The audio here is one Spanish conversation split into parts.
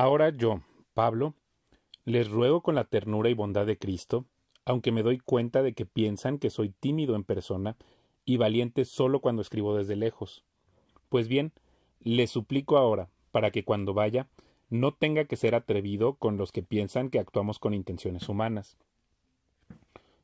Ahora yo, Pablo, les ruego con la ternura y bondad de Cristo, aunque me doy cuenta de que piensan que soy tímido en persona y valiente solo cuando escribo desde lejos. Pues bien, les suplico ahora, para que cuando vaya, no tenga que ser atrevido con los que piensan que actuamos con intenciones humanas.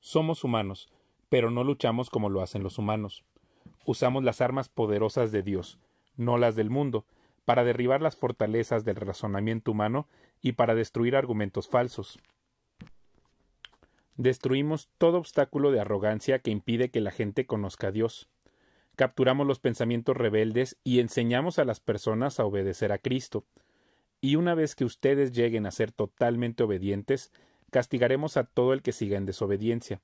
Somos humanos, pero no luchamos como lo hacen los humanos. Usamos las armas poderosas de Dios, no las del mundo, para derribar las fortalezas del razonamiento humano y para destruir argumentos falsos. Destruimos todo obstáculo de arrogancia que impide que la gente conozca a Dios. Capturamos los pensamientos rebeldes y enseñamos a las personas a obedecer a Cristo. Y una vez que ustedes lleguen a ser totalmente obedientes, castigaremos a todo el que siga en desobediencia.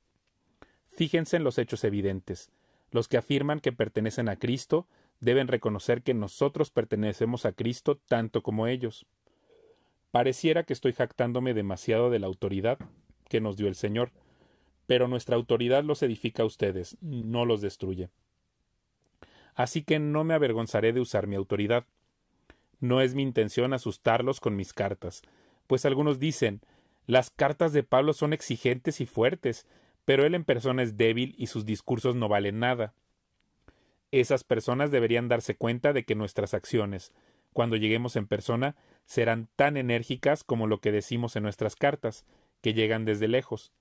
Fíjense en los hechos evidentes. Los que afirman que pertenecen a Cristo deben reconocer que nosotros pertenecemos a Cristo tanto como ellos. Pareciera que estoy jactándome demasiado de la autoridad que nos dio el Señor, pero nuestra autoridad los edifica a ustedes, no los destruye. Así que no me avergonzaré de usar mi autoridad. No es mi intención asustarlos con mis cartas, pues algunos dicen las cartas de Pablo son exigentes y fuertes, pero él en persona es débil y sus discursos no valen nada. Esas personas deberían darse cuenta de que nuestras acciones, cuando lleguemos en persona, serán tan enérgicas como lo que decimos en nuestras cartas, que llegan desde lejos.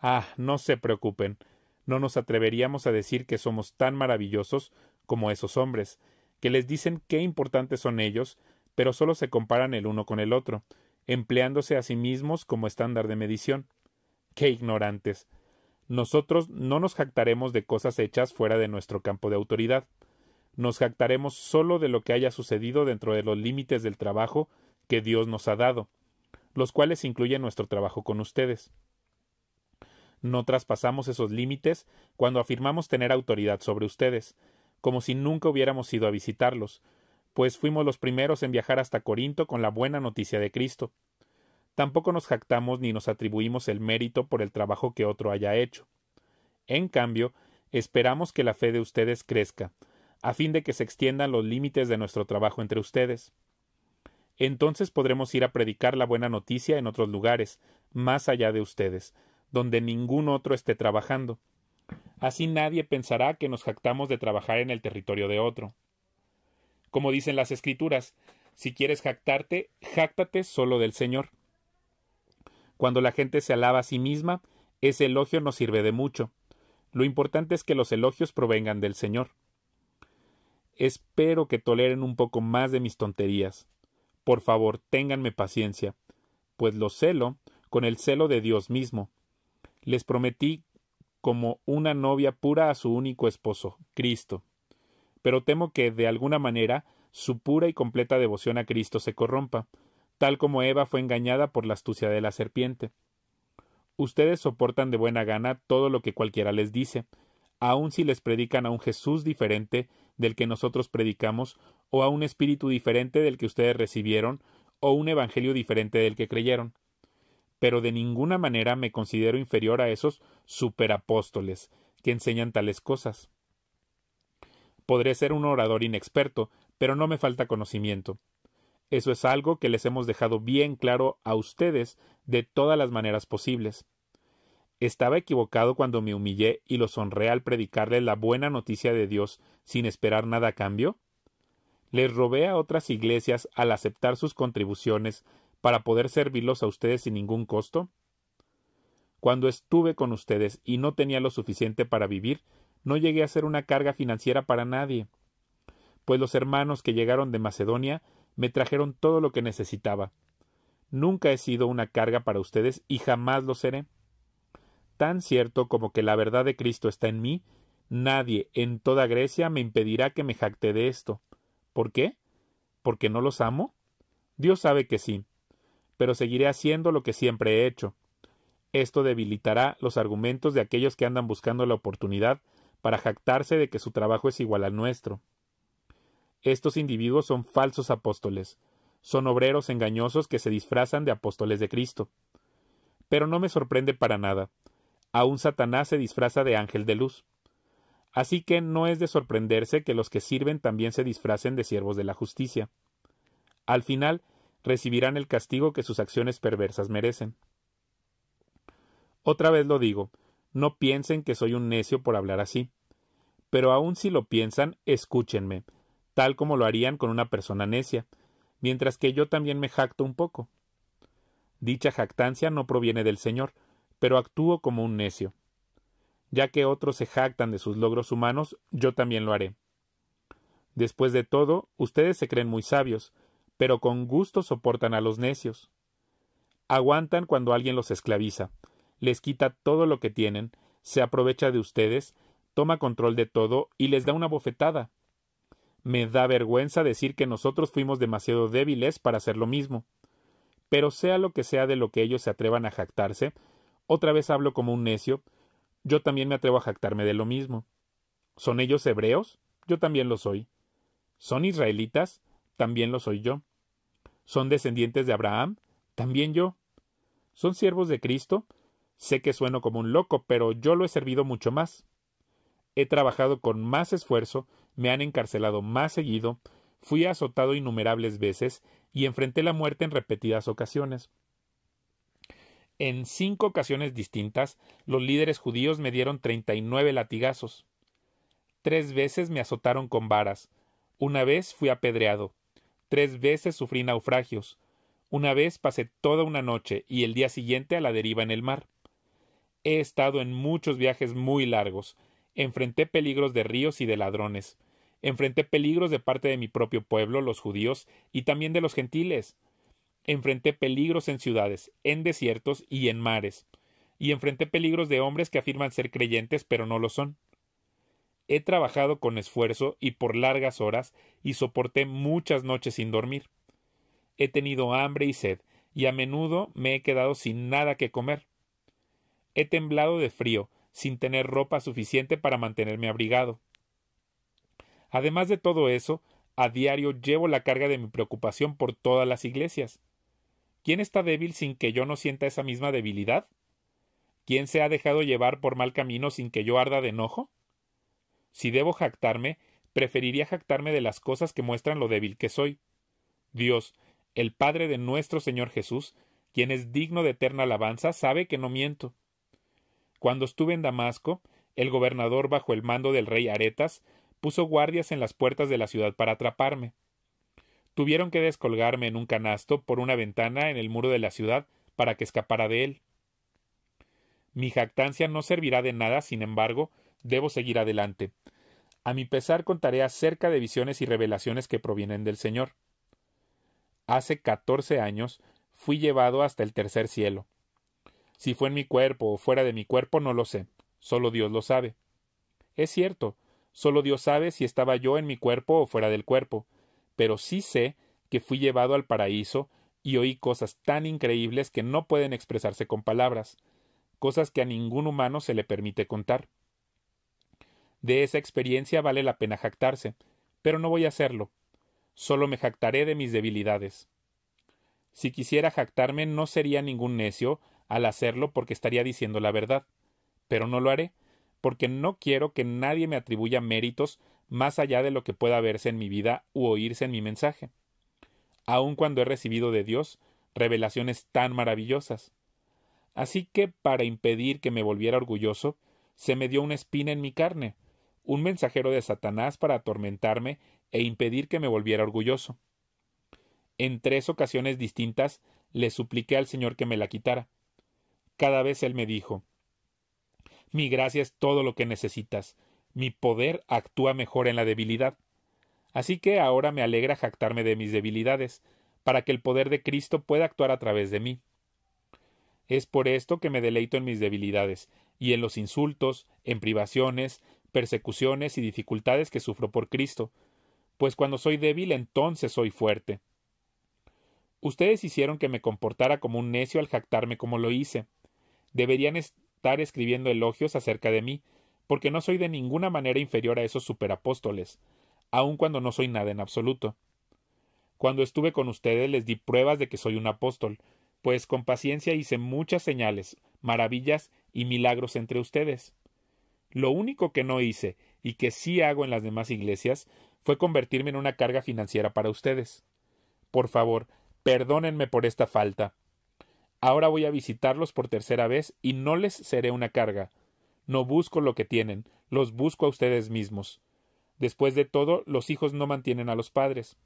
Ah, no se preocupen, no nos atreveríamos a decir que somos tan maravillosos como esos hombres, que les dicen qué importantes son ellos, pero solo se comparan el uno con el otro, empleándose a sí mismos como estándar de medición. ¡Qué ignorantes! Nosotros no nos jactaremos de cosas hechas fuera de nuestro campo de autoridad. Nos jactaremos solo de lo que haya sucedido dentro de los límites del trabajo que Dios nos ha dado, los cuales incluyen nuestro trabajo con ustedes. No traspasamos esos límites cuando afirmamos tener autoridad sobre ustedes, como si nunca hubiéramos ido a visitarlos, pues fuimos los primeros en viajar hasta Corinto con la buena noticia de Cristo. Tampoco nos jactamos ni nos atribuimos el mérito por el trabajo que otro haya hecho. En cambio, esperamos que la fe de ustedes crezca, a fin de que se extiendan los límites de nuestro trabajo entre ustedes. Entonces podremos ir a predicar la buena noticia en otros lugares, más allá de ustedes, donde ningún otro esté trabajando. Así nadie pensará que nos jactamos de trabajar en el territorio de otro. Como dicen las escrituras, si quieres jactarte, jactate solo del Señor. Cuando la gente se alaba a sí misma, ese elogio no sirve de mucho. Lo importante es que los elogios provengan del Señor. Espero que toleren un poco más de mis tonterías. Por favor, ténganme paciencia, pues lo celo con el celo de Dios mismo. Les prometí como una novia pura a su único esposo, Cristo. Pero temo que, de alguna manera, su pura y completa devoción a Cristo se corrompa, tal como Eva fue engañada por la astucia de la serpiente. Ustedes soportan de buena gana todo lo que cualquiera les dice, aun si les predican a un Jesús diferente del que nosotros predicamos, o a un espíritu diferente del que ustedes recibieron, o un evangelio diferente del que creyeron. Pero de ninguna manera me considero inferior a esos superapóstoles que enseñan tales cosas. Podré ser un orador inexperto, pero no me falta conocimiento. Eso es algo que les hemos dejado bien claro a ustedes de todas las maneras posibles. Estaba equivocado cuando me humillé y los honré al predicarle la buena noticia de Dios sin esperar nada a cambio. Les robé a otras iglesias al aceptar sus contribuciones para poder servirlos a ustedes sin ningún costo. Cuando estuve con ustedes y no tenía lo suficiente para vivir, no llegué a ser una carga financiera para nadie, pues los hermanos que llegaron de Macedonia me trajeron todo lo que necesitaba. Nunca he sido una carga para ustedes y jamás lo seré. Tan cierto como que la verdad de Cristo está en mí, nadie en toda Grecia me impedirá que me jacte de esto. ¿Por qué? ¿Porque no los amo? Dios sabe que sí, pero seguiré haciendo lo que siempre he hecho. Esto debilitará los argumentos de aquellos que andan buscando la oportunidad para jactarse de que su trabajo es igual al nuestro. Estos individuos son falsos apóstoles, son obreros engañosos que se disfrazan de apóstoles de Cristo. Pero no me sorprende para nada. Aún Satanás se disfraza de ángel de luz. Así que no es de sorprenderse que los que sirven también se disfracen de siervos de la justicia. Al final, recibirán el castigo que sus acciones perversas merecen. Otra vez lo digo, no piensen que soy un necio por hablar así. Pero aun si lo piensan, escúchenme, tal como lo harían con una persona necia, mientras que yo también me jacto un poco. Dicha jactancia no proviene del Señor, pero actúo como un necio. Ya que otros se jactan de sus logros humanos, yo también lo haré. Después de todo, ustedes se creen muy sabios, pero con gusto soportan a los necios. Aguantan cuando alguien los esclaviza, les quita todo lo que tienen, se aprovecha de ustedes, toma control de todo y les da una bofetada. Me da vergüenza decir que nosotros fuimos demasiado débiles para hacer lo mismo. Pero sea lo que sea de lo que ellos se atrevan a jactarse, otra vez hablo como un necio, yo también me atrevo a jactarme de lo mismo. ¿Son ellos hebreos? Yo también lo soy. ¿Son israelitas? También lo soy yo. ¿Son descendientes de Abraham? También yo. ¿Son siervos de Cristo? Sé que sueno como un loco, pero yo lo he servido mucho más. He trabajado con más esfuerzo, me han encarcelado más seguido, fui azotado innumerables veces y enfrenté la muerte en repetidas ocasiones. En cinco ocasiones distintas, los líderes judíos me dieron treinta y nueve latigazos. Tres veces me azotaron con varas. Una vez fui apedreado. Tres veces sufrí naufragios. Una vez pasé toda una noche y el día siguiente a la deriva en el mar. He estado en muchos viajes muy largos, Enfrenté peligros de ríos y de ladrones. Enfrenté peligros de parte de mi propio pueblo, los judíos, y también de los gentiles. Enfrenté peligros en ciudades, en desiertos y en mares. Y enfrenté peligros de hombres que afirman ser creyentes pero no lo son. He trabajado con esfuerzo y por largas horas, y soporté muchas noches sin dormir. He tenido hambre y sed, y a menudo me he quedado sin nada que comer. He temblado de frío, sin tener ropa suficiente para mantenerme abrigado. Además de todo eso, a diario llevo la carga de mi preocupación por todas las iglesias. ¿Quién está débil sin que yo no sienta esa misma debilidad? ¿Quién se ha dejado llevar por mal camino sin que yo arda de enojo? Si debo jactarme, preferiría jactarme de las cosas que muestran lo débil que soy. Dios, el Padre de nuestro Señor Jesús, quien es digno de eterna alabanza, sabe que no miento. Cuando estuve en Damasco, el gobernador bajo el mando del rey Aretas puso guardias en las puertas de la ciudad para atraparme. Tuvieron que descolgarme en un canasto por una ventana en el muro de la ciudad para que escapara de él. Mi jactancia no servirá de nada, sin embargo, debo seguir adelante. A mi pesar contaré acerca de visiones y revelaciones que provienen del Señor. Hace catorce años fui llevado hasta el tercer cielo. Si fue en mi cuerpo o fuera de mi cuerpo, no lo sé. Solo Dios lo sabe. Es cierto, solo Dios sabe si estaba yo en mi cuerpo o fuera del cuerpo, pero sí sé que fui llevado al paraíso y oí cosas tan increíbles que no pueden expresarse con palabras, cosas que a ningún humano se le permite contar. De esa experiencia vale la pena jactarse, pero no voy a hacerlo. Solo me jactaré de mis debilidades. Si quisiera jactarme no sería ningún necio al hacerlo porque estaría diciendo la verdad. Pero no lo haré, porque no quiero que nadie me atribuya méritos más allá de lo que pueda verse en mi vida u oírse en mi mensaje. Aun cuando he recibido de Dios revelaciones tan maravillosas. Así que, para impedir que me volviera orgulloso, se me dio una espina en mi carne, un mensajero de Satanás para atormentarme e impedir que me volviera orgulloso. En tres ocasiones distintas le supliqué al Señor que me la quitara, cada vez él me dijo Mi gracia es todo lo que necesitas. Mi poder actúa mejor en la debilidad. Así que ahora me alegra jactarme de mis debilidades, para que el poder de Cristo pueda actuar a través de mí. Es por esto que me deleito en mis debilidades, y en los insultos, en privaciones, persecuciones y dificultades que sufro por Cristo, pues cuando soy débil entonces soy fuerte. Ustedes hicieron que me comportara como un necio al jactarme como lo hice deberían estar escribiendo elogios acerca de mí, porque no soy de ninguna manera inferior a esos superapóstoles, aun cuando no soy nada en absoluto. Cuando estuve con ustedes les di pruebas de que soy un apóstol, pues con paciencia hice muchas señales, maravillas y milagros entre ustedes. Lo único que no hice, y que sí hago en las demás iglesias, fue convertirme en una carga financiera para ustedes. Por favor, perdónenme por esta falta, Ahora voy a visitarlos por tercera vez y no les seré una carga. No busco lo que tienen, los busco a ustedes mismos. Después de todo, los hijos no mantienen a los padres.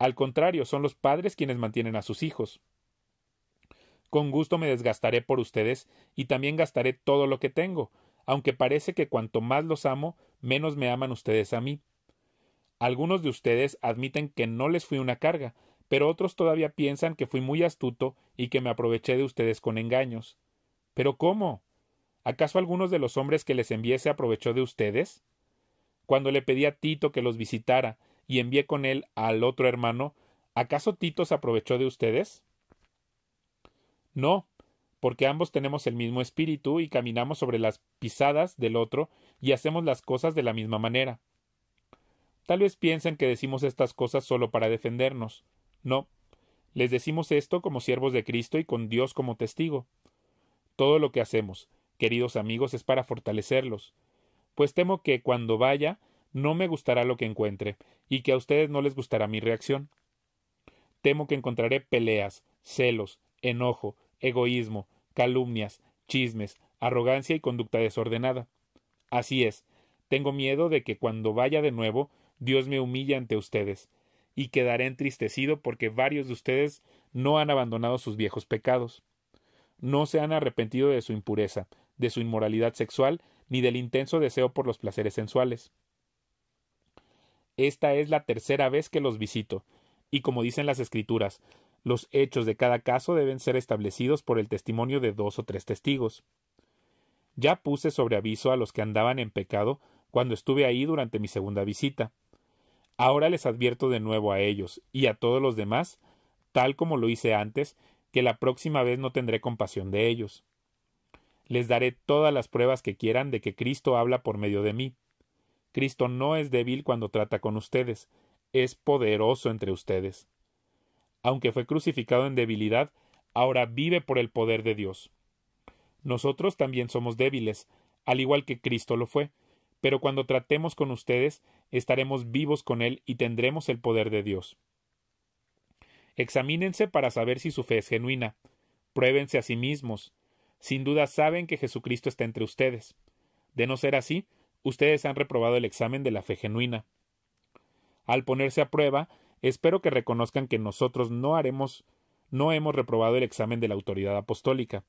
Al contrario, son los padres quienes mantienen a sus hijos. Con gusto me desgastaré por ustedes y también gastaré todo lo que tengo, aunque parece que cuanto más los amo, menos me aman ustedes a mí. Algunos de ustedes admiten que no les fui una carga, pero otros todavía piensan que fui muy astuto y que me aproveché de ustedes con engaños. ¿Pero cómo? ¿Acaso algunos de los hombres que les envié se aprovechó de ustedes? Cuando le pedí a Tito que los visitara y envié con él al otro hermano, ¿acaso Tito se aprovechó de ustedes? No, porque ambos tenemos el mismo espíritu y caminamos sobre las pisadas del otro y hacemos las cosas de la misma manera. Tal vez piensen que decimos estas cosas solo para defendernos, no, les decimos esto como siervos de Cristo y con Dios como testigo. Todo lo que hacemos, queridos amigos, es para fortalecerlos, pues temo que cuando vaya no me gustará lo que encuentre, y que a ustedes no les gustará mi reacción. Temo que encontraré peleas, celos, enojo, egoísmo, calumnias, chismes, arrogancia y conducta desordenada. Así es, tengo miedo de que cuando vaya de nuevo Dios me humille ante ustedes, y quedaré entristecido porque varios de ustedes no han abandonado sus viejos pecados. No se han arrepentido de su impureza, de su inmoralidad sexual, ni del intenso deseo por los placeres sensuales. Esta es la tercera vez que los visito, y como dicen las escrituras, los hechos de cada caso deben ser establecidos por el testimonio de dos o tres testigos. Ya puse sobre aviso a los que andaban en pecado cuando estuve ahí durante mi segunda visita. Ahora les advierto de nuevo a ellos y a todos los demás, tal como lo hice antes, que la próxima vez no tendré compasión de ellos. Les daré todas las pruebas que quieran de que Cristo habla por medio de mí. Cristo no es débil cuando trata con ustedes, es poderoso entre ustedes. Aunque fue crucificado en debilidad, ahora vive por el poder de Dios. Nosotros también somos débiles, al igual que Cristo lo fue, pero cuando tratemos con ustedes, estaremos vivos con Él y tendremos el poder de Dios. Examínense para saber si su fe es genuina. Pruébense a sí mismos. Sin duda saben que Jesucristo está entre ustedes. De no ser así, ustedes han reprobado el examen de la fe genuina. Al ponerse a prueba, espero que reconozcan que nosotros no haremos no hemos reprobado el examen de la autoridad apostólica.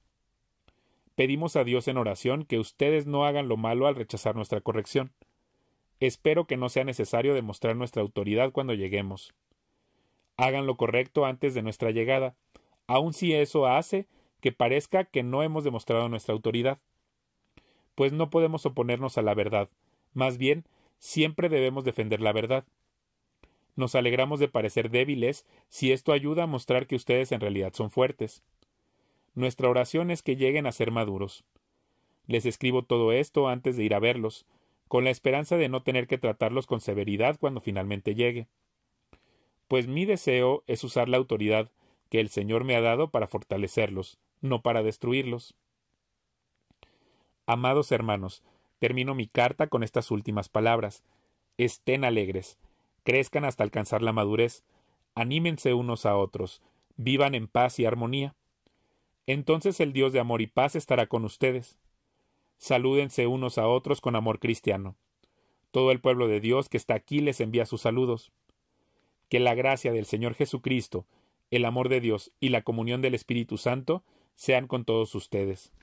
Pedimos a Dios en oración que ustedes no hagan lo malo al rechazar nuestra corrección. Espero que no sea necesario demostrar nuestra autoridad cuando lleguemos. Hagan lo correcto antes de nuestra llegada, aun si eso hace que parezca que no hemos demostrado nuestra autoridad. Pues no podemos oponernos a la verdad, más bien, siempre debemos defender la verdad. Nos alegramos de parecer débiles si esto ayuda a mostrar que ustedes en realidad son fuertes. Nuestra oración es que lleguen a ser maduros. Les escribo todo esto antes de ir a verlos, con la esperanza de no tener que tratarlos con severidad cuando finalmente llegue. Pues mi deseo es usar la autoridad que el Señor me ha dado para fortalecerlos, no para destruirlos. Amados hermanos, termino mi carta con estas últimas palabras. Estén alegres, crezcan hasta alcanzar la madurez, anímense unos a otros, vivan en paz y armonía. Entonces el Dios de amor y paz estará con ustedes. Salúdense unos a otros con amor cristiano. Todo el pueblo de Dios que está aquí les envía sus saludos. Que la gracia del Señor Jesucristo, el amor de Dios y la comunión del Espíritu Santo sean con todos ustedes.